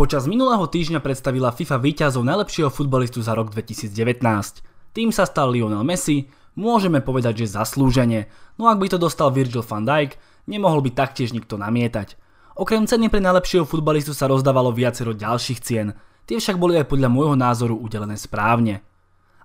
Počas minulého týždňa predstavila FIFA víťazov najlepšieho futbalistu za rok 2019. Tým sa stal Lionel Messi, môžeme povedať, že zaslúžene, no ak by to dostal Virgil van Dijk, nemohol by taktiež nikto namietať. Okrem ceny pre najlepšieho futbalistu sa rozdávalo viacero ďalších cien, tie však boli aj podľa môjho názoru udelené správne.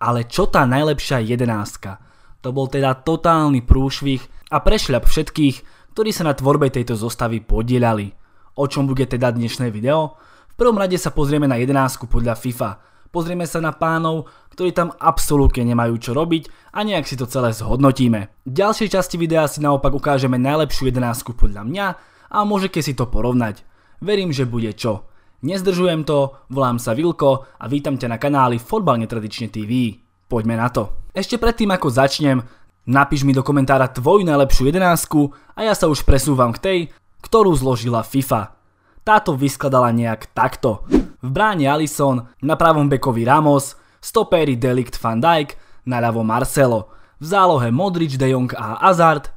Ale čo tá najlepšia jedenástka? To bol teda totálny prúšvih a prešľap všetkých, ktorí sa na tvorbe tejto zostavy podielali. O čom bude teda dnešné video? prvom rade sa pozrieme na jedenásku podľa FIFA. Pozrieme sa na pánov, ktorí tam absolútne nemajú čo robiť a nejak si to celé zhodnotíme. V ďalšej časti videa si naopak ukážeme najlepšiu jedenásku podľa mňa a môžete si to porovnať. Verím, že bude čo. Nezdržujem to, volám sa Vilko a vítam ťa na kanáli Fotbal netradične TV. Poďme na to. Ešte predtým ako začnem, napíš mi do komentára tvoju najlepšiu jedenásku a ja sa už presúvam k tej, ktorú zložila FIFA táto vyskladala nejak takto. V bráne Alisson, na pravom bekovi Ramos, stopéri Delict Van Dijk, ľavo Marcelo, v zálohe Modrič, De Jong a Hazard,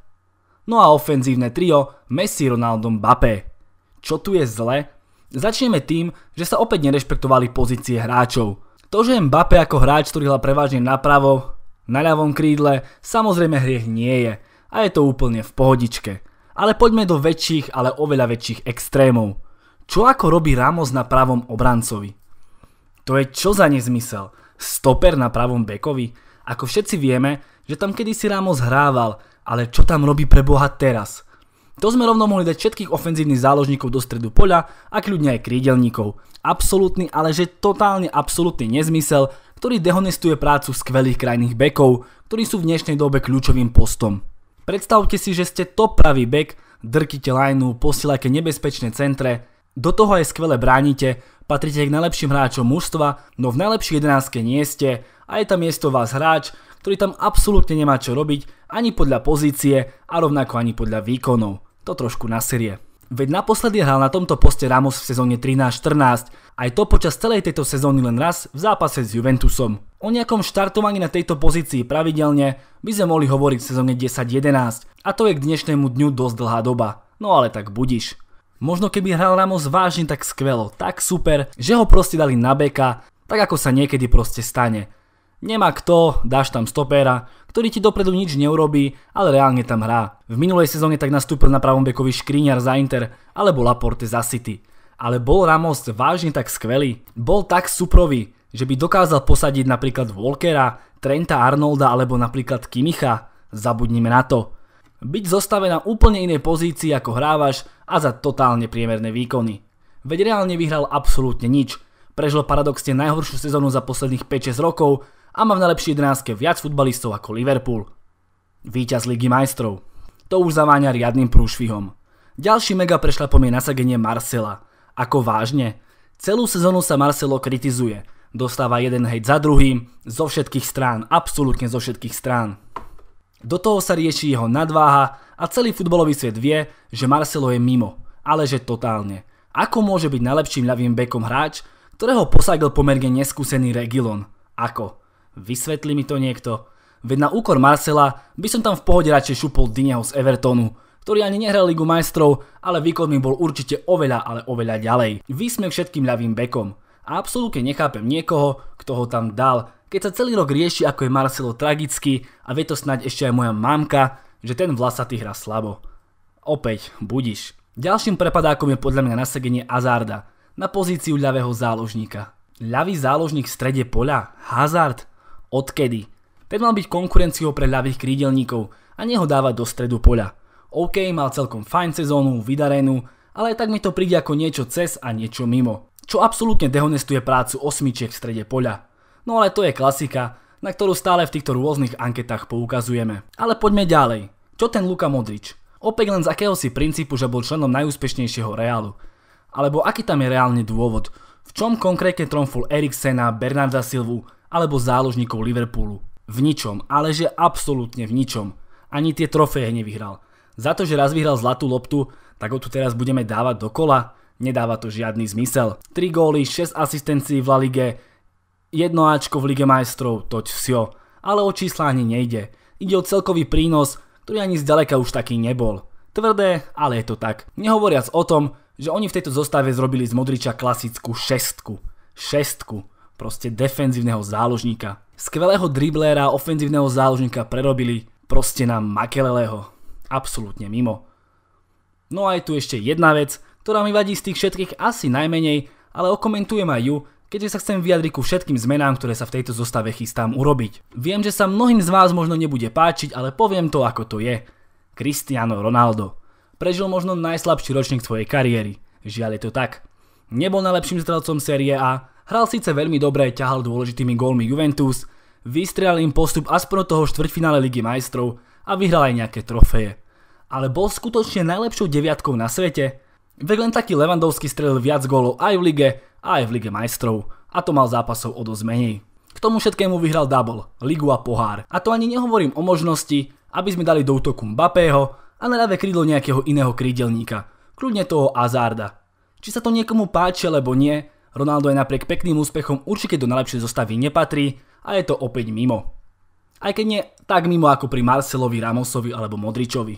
no a ofenzívne trio Messi, Ronaldo, Mbappé. Čo tu je zle? Začneme tým, že sa opäť nerešpektovali pozície hráčov. To, že Mbappé ako hráč, ktorý hla prevažne napravo, na ľavom krídle, samozrejme hriech nie je a je to úplne v pohodičke. Ale poďme do väčších, ale oveľa väčších extrémov. Čo ako robí Ramos na pravom obrancovi? To je čo za nezmysel? Stoper na pravom bekovi? Ako všetci vieme, že tam kedysi Ramos hrával, ale čo tam robí pre Boha teraz? To sme rovno mohli dať všetkých ofenzívnych záložníkov do stredu poľa a kľudne aj krídelníkov. Absolutný, ale že totálne absolútny nezmysel, ktorý dehonestuje prácu skvelých krajných bekov, ktorí sú v dnešnej dobe kľúčovým postom. Predstavte si, že ste top pravý bek, drkite lajnu, posielajte nebezpečné centre, do toho aj skvele bránite, patrite k najlepším hráčom mužstva, no v najlepšej 11 nie ste a je tam miesto vás hráč, ktorý tam absolútne nemá čo robiť ani podľa pozície a rovnako ani podľa výkonov. To trošku serie. Veď naposledy hral na tomto poste Ramos v sezóne 13-14, aj to počas celej tejto sezóny len raz v zápase s Juventusom. O nejakom štartovaní na tejto pozícii pravidelne by sme mohli hovoriť v sezóne 10-11 a to je k dnešnému dňu dosť dlhá doba. No ale tak budiš. Možno keby hral Ramos vážne tak skvelo, tak super, že ho proste dali na beka, tak ako sa niekedy proste stane. Nemá kto, dáš tam stopéra, ktorý ti dopredu nič neurobí, ale reálne tam hrá. V minulej sezóne tak nastúpil na pravom bekovi Škriňar za Inter alebo Laporte za City. Ale bol Ramos vážne tak skvelý? Bol tak suprový, že by dokázal posadiť napríklad Walkera, Trenta Arnolda alebo napríklad Kimicha? Zabudnime na to. Byť zostavená úplne inej pozícii ako hrávaš a za totálne priemerné výkony. Veď reálne vyhral absolútne nič. Prežil paradoxne najhoršiu sezónu za posledných 5-6 rokov a má v najlepšej 11 viac futbalistov ako Liverpool. Výťaz Ligy majstrov. To už zaváňa riadnym prúšvihom. Ďalší mega po mne nasadenie Marcela. Ako vážne? Celú sezónu sa Marcelo kritizuje. Dostáva jeden hejt za druhým, zo všetkých strán, absolútne zo všetkých strán. Do toho sa rieši jeho nadváha a celý futbolový svet vie, že Marcelo je mimo, ale že totálne. Ako môže byť najlepším ľavým bekom hráč, ktorého posadil pomerne neskúsený Regilon? Ako? Vysvetlí mi to niekto. Veď na úkor Marcela by som tam v pohode radšej šupol Dineho z Evertonu, ktorý ani nehral Ligu majstrov, ale výkon mi bol určite oveľa, ale oveľa ďalej. Výsmech všetkým ľavým bekom. A absolútne nechápem niekoho, kto ho tam dal, keď sa celý rok rieši, ako je Marcelo tragický a vie to snáď ešte aj moja mamka, že ten vlasatý hra slabo. Opäť, budiš. Ďalším prepadákom je podľa mňa nasadenie Hazarda na pozíciu ľavého záložníka. Ľavý záložník v strede poľa? Hazard? Odkedy? Ten mal byť konkurenciou pre ľavých krídelníkov a neho dávať do stredu poľa. OK, mal celkom fajn sezónu, vydarenú, ale tak mi to príde ako niečo cez a niečo mimo. Čo absolútne dehonestuje prácu osmičiek v strede poľa. No ale to je klasika, na ktorú stále v týchto rôznych anketách poukazujeme. Ale poďme ďalej. Čo ten Luka Modrič? Opäť len z akéhosi princípu, že bol členom najúspešnejšieho Reálu. Alebo aký tam je reálne dôvod? V čom konkrétne tromfol Eriksena, Bernarda Silvu alebo záložníkov Liverpoolu? V ničom, ale že absolútne v ničom. Ani tie trofeje nevyhral. Za to, že raz vyhral zlatú loptu, tak ho tu teraz budeme dávať do kola? Nedáva to žiadny zmysel. 3 góly, 6 asistencií v La Ligue, Jedno Ačko v Lige majstrov, toť vsio. Ale o čísla ani nejde. Ide o celkový prínos, ktorý ani zďaleka už taký nebol. Tvrdé, ale je to tak. Nehovoriac o tom, že oni v tejto zostave zrobili z Modriča klasickú šestku. Šestku. Proste defenzívneho záložníka. Skvelého driblera ofenzívneho záložníka prerobili proste na Makeleleho. Absolútne mimo. No a je tu ešte jedna vec, ktorá mi vadí z tých všetkých asi najmenej, ale okomentujem aj ju, keďže sa chcem vyjadriť ku všetkým zmenám, ktoré sa v tejto zostave chystám urobiť. Viem, že sa mnohým z vás možno nebude páčiť, ale poviem to ako to je. Cristiano Ronaldo. Prežil možno najslabší ročník svojej kariéry. Žiaľ je to tak. Nebol najlepším strelcom série A, hral síce veľmi dobre, ťahal dôležitými gólmi Juventus, vystrelal im postup aspoň toho štvrťfinále Ligy majstrov a vyhral aj nejaké trofeje. Ale bol skutočne najlepšou deviatkou na svete, Veď len taký Levandovský strelil viac gólov aj v lige, aj v lige majstrov. A to mal zápasov o dosť menej. K tomu všetkému vyhral double, ligu a pohár. A to ani nehovorím o možnosti, aby sme dali do útoku Mbappého a na ľavé krídlo nejakého iného krídelníka. Kľudne toho Azarda. Či sa to niekomu páči alebo nie, Ronaldo je napriek pekným úspechom určite do najlepšej zostavy nepatrí a je to opäť mimo. Aj keď nie tak mimo ako pri Marcelovi, Ramosovi alebo Modričovi.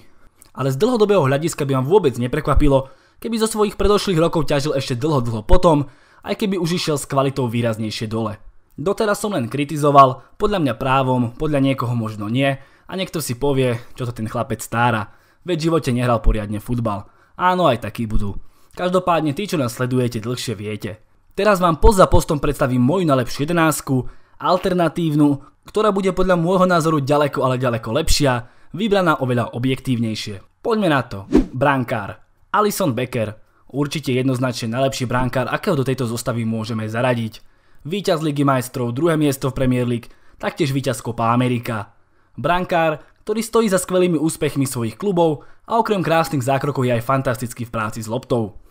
Ale z dlhodobého hľadiska by vám vôbec neprekvapilo, Keby zo svojich predošlých rokov ťažil ešte dlho dlho potom, aj keby už išiel s kvalitou výraznejšie dole. Doteraz som len kritizoval, podľa mňa právom, podľa niekoho možno nie, a niekto si povie, čo to ten chlapec stára, veď v živote nehral poriadne futbal. Áno, aj takí budú. Každopádne tí, čo nás sledujete, dlhšie viete. Teraz vám post za postom predstavím moju najlepšiu jedenásku, alternatívnu, ktorá bude podľa môjho názoru ďaleko, ale ďaleko lepšia, vybraná oveľa objektívnejšie. Poďme na to. Brankár. Alison Becker, určite jednoznačne najlepší bránkár, akého do tejto zostavy môžeme zaradiť. Výťaz Ligy majstrov, druhé miesto v Premier League, taktiež výťaz Copa Amerika. Brankár, ktorý stojí za skvelými úspechmi svojich klubov a okrem krásnych zákrokov je aj fantastický v práci s loptou.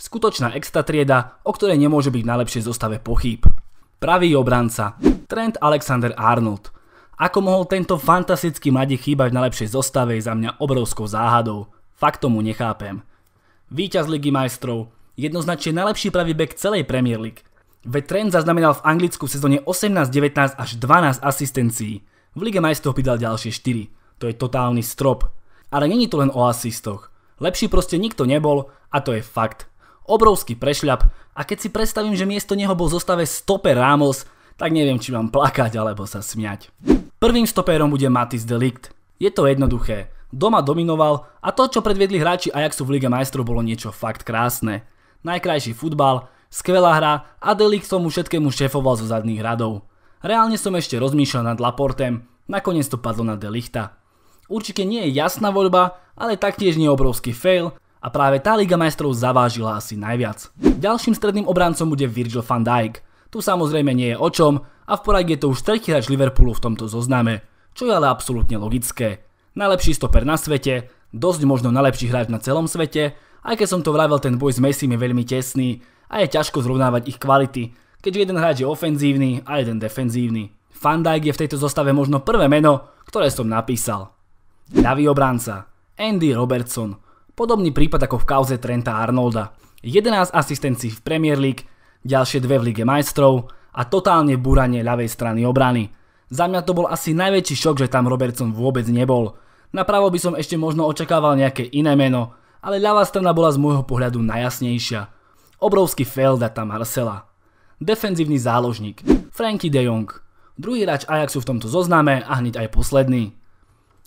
Skutočná extra trieda, o ktorej nemôže byť v najlepšej zostave pochyb. Pravý obranca, Trent Alexander Arnold. Ako mohol tento fantastický mladík chýbať v najlepšej zostave je za mňa obrovskou záhadou. Fakt tomu nechápem víťaz Ligy majstrov, jednoznačne najlepší pravý bek celej Premier League. Veď Trent zaznamenal v Anglicku v sezóne 18-19 až 12 asistencií. V Lige majstrov pridal ďalšie 4. To je totálny strop. Ale není to len o asistoch. Lepší proste nikto nebol a to je fakt. Obrovský prešľap a keď si predstavím, že miesto neho bol zostave stoper Ramos, tak neviem, či mám plakať alebo sa smiať. Prvým stopérom bude Matis Delict. Je to jednoduché. Doma dominoval a to, čo predviedli hráči Ajaxu v Lige majstrov, bolo niečo fakt krásne. Najkrajší futbal, skvelá hra a Delik som tomu všetkému šéfoval zo zadných radov. Reálne som ešte rozmýšľal nad Laportem, nakoniec to padlo na Delichta. Určite nie je jasná voľba, ale taktiež nie je obrovský fail a práve tá Liga majstrov zavážila asi najviac. Ďalším stredným obrancom bude Virgil van Dijk. Tu samozrejme nie je o čom a v poradí je to už tretí hráč Liverpoolu v tomto zozname, čo je ale absolútne logické najlepší stoper na svete, dosť možno najlepší hráč na celom svete, aj keď som to vravel, ten boj s Messim je veľmi tesný a je ťažko zrovnávať ich kvality, keďže jeden hráč je ofenzívny a jeden defenzívny. Van Dijk je v tejto zostave možno prvé meno, ktoré som napísal. Davy obranca, Andy Robertson, podobný prípad ako v kauze Trenta Arnolda. 11 asistencií v Premier League, ďalšie dve v Lige majstrov a totálne búranie ľavej strany obrany. Za mňa to bol asi najväčší šok, že tam Robertson vôbec nebol. Napravo by som ešte možno očakával nejaké iné meno, ale ľavá strana bola z môjho pohľadu najjasnejšia. Obrovský fail data Marcela. Defenzívny záložník, Frankie de Jong. Druhý hráč Ajaxu v tomto zozname a hneď aj posledný.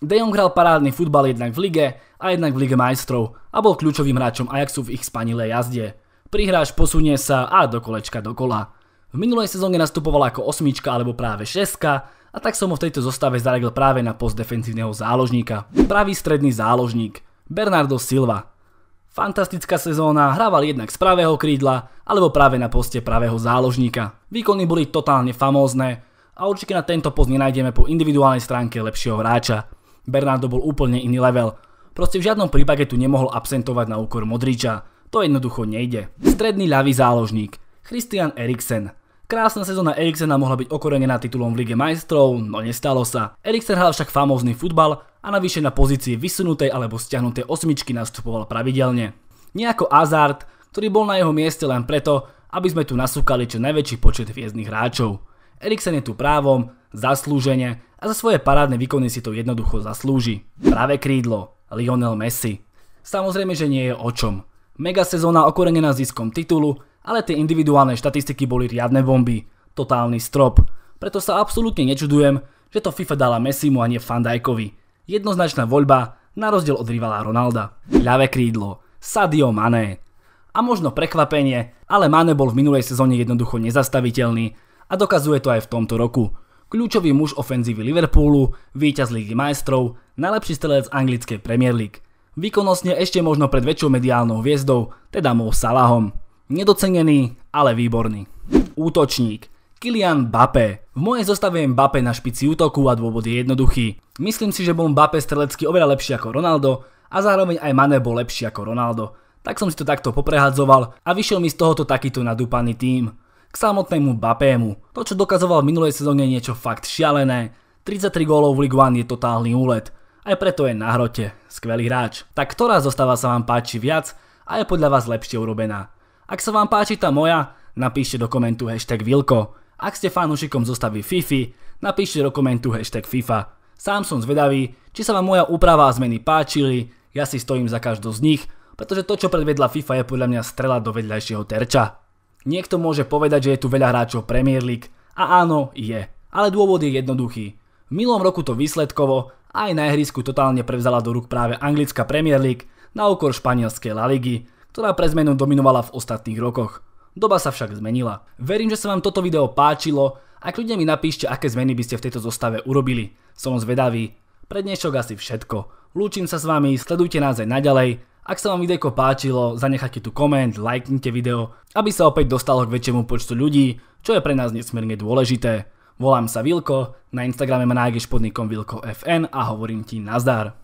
De Jong hral parádny futbal jednak v lige a jednak v lige majstrov a bol kľúčovým hráčom Ajaxu v ich spanilé jazde. Prihráč posunie sa a do kolečka dokola. V minulej sezóne nastupoval ako osmička alebo práve šestka a tak som ho v tejto zostave zaradil práve na post defensívneho záložníka. Pravý stredný záložník, Bernardo Silva. Fantastická sezóna, hrával jednak z pravého krídla, alebo práve na poste pravého záložníka. Výkony boli totálne famózne a určite na tento post nenájdeme po individuálnej stránke lepšieho hráča. Bernardo bol úplne iný level. Proste v žiadnom prípade tu nemohol absentovať na úkor Modriča. To jednoducho nejde. Stredný ľavý záložník, Christian Eriksen. Krásna sezóna Eriksena mohla byť okorenená titulom v Lige majstrov, no nestalo sa. Eriksen hral však famózny futbal a navyše na pozícii vysunutej alebo stiahnutej osmičky nastupoval pravidelne. Nejako Azard, ktorý bol na jeho mieste len preto, aby sme tu nasúkali čo najväčší počet hviezdnych hráčov. Eriksen je tu právom, zaslúžene a za svoje parádne výkony si to jednoducho zaslúži. Pravé krídlo, Lionel Messi. Samozrejme, že nie je o čom. Mega sezóna okorenená ziskom titulu ale tie individuálne štatistiky boli riadne bomby, totálny strop. Preto sa absolútne nečudujem, že to FIFA dala Messimu a nie Fandajkovi. Jednoznačná voľba, na rozdiel od rivala Ronalda. Ľavé krídlo, Sadio Mané. A možno prekvapenie, ale Mané bol v minulej sezóne jednoducho nezastaviteľný a dokazuje to aj v tomto roku. Kľúčový muž ofenzívy Liverpoolu, víťaz Ligy majstrov, najlepší strelec anglickej Premier League. Výkonnostne ešte možno pred väčšou mediálnou hviezdou, teda Mo Salahom. Nedocenený, ale výborný. Útočník. Kylian Mbappé. V mojej zostave je Mbappé na špici útoku a dôvod je jednoduchý. Myslím si, že bol Mbappé strelecky oveľa lepší ako Ronaldo a zároveň aj Mané bol lepší ako Ronaldo. Tak som si to takto poprehadzoval a vyšiel mi z tohoto takýto nadúpaný tým. K samotnému Mbappému. To, čo dokazoval v minulej sezóne je niečo fakt šialené. 33 gólov v Ligue 1 je totálny úlet. Aj preto je na hrote. Skvelý hráč. Tak ktorá zostava sa vám páči viac a je podľa vás lepšie urobená? Ak sa vám páči tá moja, napíšte do komentu hashtag Vilko. Ak ste fanúšikom zostavy Fifi, napíšte do komentu hashtag FIFA. Sám som zvedavý, či sa vám moja úprava a zmeny páčili, ja si stojím za každou z nich, pretože to, čo predvedla FIFA je podľa mňa strela do vedľajšieho terča. Niekto môže povedať, že je tu veľa hráčov Premier League a áno, je. Ale dôvod je jednoduchý. V milom roku to výsledkovo aj na ihrisku totálne prevzala do rúk práve anglická Premier League na úkor španielskej La Ligy, ktorá pre zmenu dominovala v ostatných rokoch. Doba sa však zmenila. Verím, že sa vám toto video páčilo a kľudne mi napíšte, aké zmeny by ste v tejto zostave urobili. Som zvedavý. Pre dnešok asi všetko. Lúčim sa s vami, sledujte nás aj naďalej. Ak sa vám videjko páčilo, zanechajte tu koment, lajknite video, aby sa opäť dostalo k väčšiemu počtu ľudí, čo je pre nás nesmierne dôležité. Volám sa Vilko, na Instagrame ma nájdeš pod nikom Vilko FN a hovorím ti nazdar.